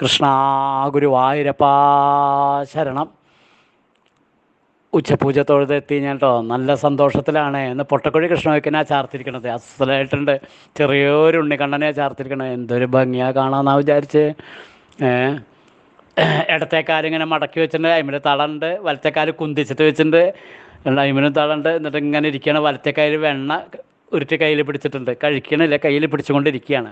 കൃഷ്ണ ഗുരുവായൂരപ്പാ ശരണം ഉച്ചപൂജ തൊഴുതെത്തി ഞാൻ കേട്ടോ നല്ല സന്തോഷത്തിലാണ് എന്ന് പൊട്ടക്കുഴി കൃഷ്ണവയ്ക്കനാ ചാർത്തിരിക്കണത് അസ്വലായിട്ടുണ്ട് ചെറിയൊരു ഉണ്ണിക്കണ്ണനെ ചാർത്തിരിക്കണത് എന്തൊരു ഭംഗിയാ കാണാമെന്നാ വിചാരിച്ച് ഇടത്തേക്കാൽ ഇങ്ങനെ മടക്കി വെച്ചിട്ടുണ്ട് അതിമിൻ്റെ തടണ്ട് വലത്തേക്കാർ കുന്തിച്ചിട്ട് വെച്ചിട്ടുണ്ട് അതിമിനും തടണ്ട് എന്നിട്ട് ഇങ്ങനെ ഇരിക്കണം വലത്തേക്കാർ വെണ്ണ ഉരുട്ടി കയ്യിൽ പിടിച്ചിട്ടുണ്ട് കഴിക്കണില്ല കയ്യിൽ പിടിച്ചുകൊണ്ടിരിക്കുകയാണ്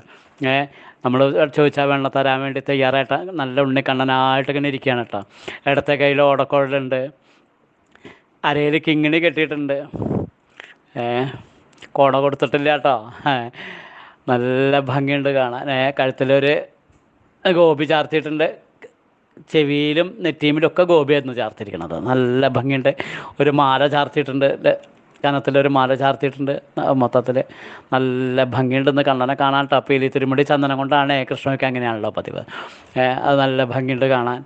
ഏഹ് നമ്മൾ ചോദിച്ചാൽ വെള്ളം തരാൻ വേണ്ടി തയ്യാറായിട്ട് നല്ല കണ്ണനായിട്ട് ഇങ്ങനെ ഇരിക്കുകയാണ് കേട്ടോ ഇടത്തെ കയ്യിൽ ഓടക്കുഴലുണ്ട് അരയിൽ കിങ്ങിണി കെട്ടിയിട്ടുണ്ട് ഏഹ് കോട കൊടുത്തിട്ടില്ല കേട്ടോ നല്ല ഭംഗിയുണ്ട് കാണാൻ ഏഹ് കഴുത്തിലൊരു ഗോപി ചാർത്തിയിട്ടുണ്ട് ചെവിയിലും നെറ്റീമിലും ഒക്കെ ഗോപിയായിരുന്നു ചാർത്തിരിക്കണത് നല്ല ഭംഗിയുണ്ട് ഒരു മാല ചാർത്തിയിട്ടുണ്ട് ഒരു മാല ചാർത്തിയിട്ടുണ്ട് മൊത്തത്തിൽ നല്ല ഭംഗിയുണ്ടെന്ന് കണ്ണനെ കാണാൻ ടപ്പയിൽ തിരുമുടി ചന്ദനം കൊണ്ടാണ് കൃഷ്ണയ്ക്ക് അങ്ങനെയാണല്ലോ പതിവ് അത് നല്ല ഭംഗിയുണ്ട് കാണാൻ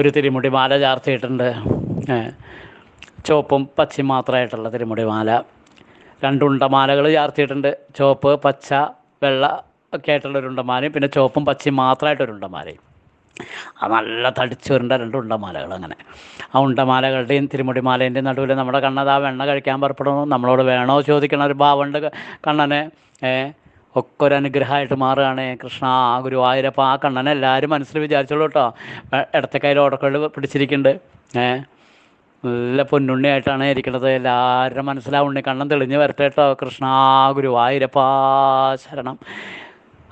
ഒരു തിരുമുടി മാല ചാർത്തിയിട്ടുണ്ട് ചുവപ്പും പച്ചയും മാത്രമായിട്ടുള്ള തിരുമുടി മാല രണ്ടുണ്ടമാലകൾ ചാർത്തിയിട്ടുണ്ട് ചുവപ്പ് പച്ച വെള്ള ഒക്കെ ആയിട്ടുള്ള ഒരു ഉണ്ടമാലയും പിന്നെ ചുവപ്പും പച്ചയും മാത്രമായിട്ടൊരു ഉണ്ടമാലയും അത് നല്ല തടിച്ചു വരേണ്ട രണ്ട് ഉണ്ടമാലകൾ അങ്ങനെ ആ ഉണ്ടമാലകളുടെയും തിരുമുടിമാലേൻ്റെയും നടുവിൽ നമ്മുടെ കണ്ണത് ആ വെണ്ണ കഴിക്കാൻ പുറപ്പെടുന്നു നമ്മളോട് വേണോ ചോദിക്കണ ഒരു ഭാവമുണ്ട് കണ്ണനെ ഒക്കെ ഒരു അനുഗ്രഹമായിട്ട് മാറുകയാണ് കൃഷ്ണ ആ ഗുരുവായൂരപ്പം ആ കണ്ണനെ എല്ലാവരും മനസ്സിൽ വിചാരിച്ചോളൂ കേട്ടോ ഇടത്തെ കയ്യിൽ ഓടക്കോട് പിടിച്ചിരിക്കുന്നുണ്ട് ഏ നല്ല പൊന്നുണ്ണിയായിട്ടാണ് ഇരിക്കുന്നത് എല്ലാവരുടെ മനസ്സിലാവുണ്ണി കണ്ണം തെളിഞ്ഞ് വരട്ടെ കേട്ടോ കൃഷ്ണ ഗുരുവായൂരപ്പാ ശരണം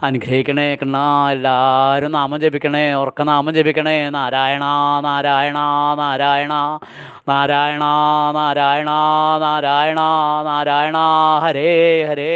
അനുഗ്രഹിക്കണേ കണ്ണ എല്ലാവരും നാമം ജപിക്കണേ ഉറക്ക നാമം ജപിക്കണേ നാരായണ നാരായണ നാരായണ നാരായണ നാരായണ നാരായണ നാരായണ ഹരേ ഹരേ